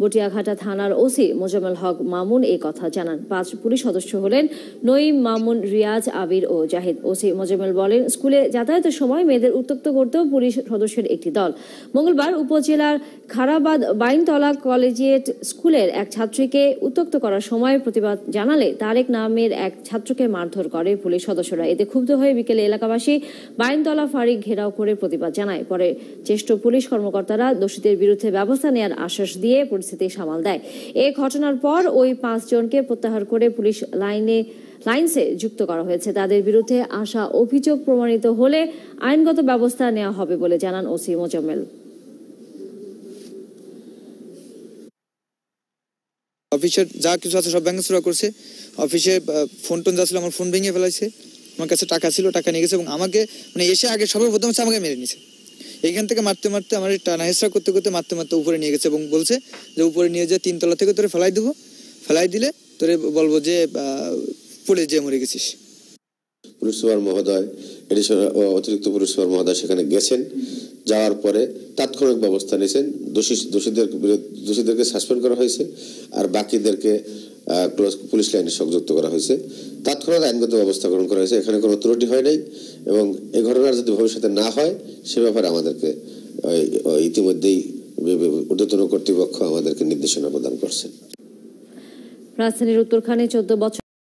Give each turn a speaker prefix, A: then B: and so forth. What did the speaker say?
A: বটিয়াঘাটা থানার ওসি মোজাম্মেল হক মামুন এই কথা জানান পাঁচ পুলিশ সদস্য হলেন নঈম মামুন রিয়াজ আবির ও জাহিদ ওসি মোজাম্মেল বলেন স্কুলে যাতায়াতের সময় মেয়েদের উত্তপ্ত করতেও পুলিশ সদস্যের একটি দল মঙ্গলবার উপজেলার খারাবাদ বাইনতলা কলেজিয়েট স্কুলের এক ছাত্রীকে উত্তক্ত করার সময় প্রতিবাদ জানালে তারেক নামের এক ছাত্রকে মারধর করে পুলিশ সদস্যরা এতে ক্ষুব্ধ হয়ে বিকেলে এলাকাবাসী বাইনতলা ফাঁড়ি ঘেরাও করে প্রতিবাদ জানায় পরে জ্যেষ্ঠ পুলিশ কর্মকর্তারা দোষীদের বিরুদ্ধে ব্যবস্থা নেওয়ার আশ্বাস দিয়ে পরিস্থিতি সামাল দেয় এ ঘটনার পর ওই পাঁচজনকে প্রত্যাহার করে পুলিশ লাইনে লাইন্সে যুক্ত করা হয়েছে তাদের বিরুদ্ধে আসা অভিযোগ প্রমাণিত হলে আইনগত ব্যবস্থা নেওয়া হবে বলে জানান ওসি মোজাম্মেল
B: অফিসের যা কিছু আছে সব ব্যাংক ভাঙাচুরা করছে অফিসে ফোন টোন যাচ্ছিল আমার ফোন ভেঙে ফেলাইছে আমার কাছে টাকা ছিল টাকা নিয়ে গেছে এবং আমাকে মানে এসে আগে সবাই প্রথম আমাকে মেরে নিছে এইখান থেকে মারতে মারতে আমার টানা হেসরা করতে করতে মারতে মারতে উপরে নিয়ে গেছে এবং বলছে যে উপরে নিয়ে যে তিনতলা থেকে তোরে ফেলাই দেবো ফেলাই দিলে তোরে বলবো যে পড়ে
C: যেয়ে মরে গেছিস পুরসভার মহোদয় এডিশনাল অতিরিক্ত পুরসভার মহোদয় সেখানে গেছেন যাওয়ার পরে তাৎক্ষণিক ব্যবস্থা নিয়েছেন দোষী দোষীদের দোষীদেরকে সাসপেন্ড করা হয়েছে আর বাকিদেরকে পুলিশ লাইনে সংযুক্ত করা হয়েছে তাৎক্ষণিক আইনগত ব্যবস্থা গ্রহণ করা হয়েছে এখানে কোনো ত্রুটি হয় নাই এবং এ ঘটনার যদি ভবিষ্যতে না হয় সে ব্যাপারে আমাদেরকে ইতিমধ্যেই ঊর্ধ্বতন কর্তৃপক্ষ আমাদেরকে নির্দেশনা প্রদান করছেন
A: রাজধানীর উত্তরখানে চোদ্দ বছর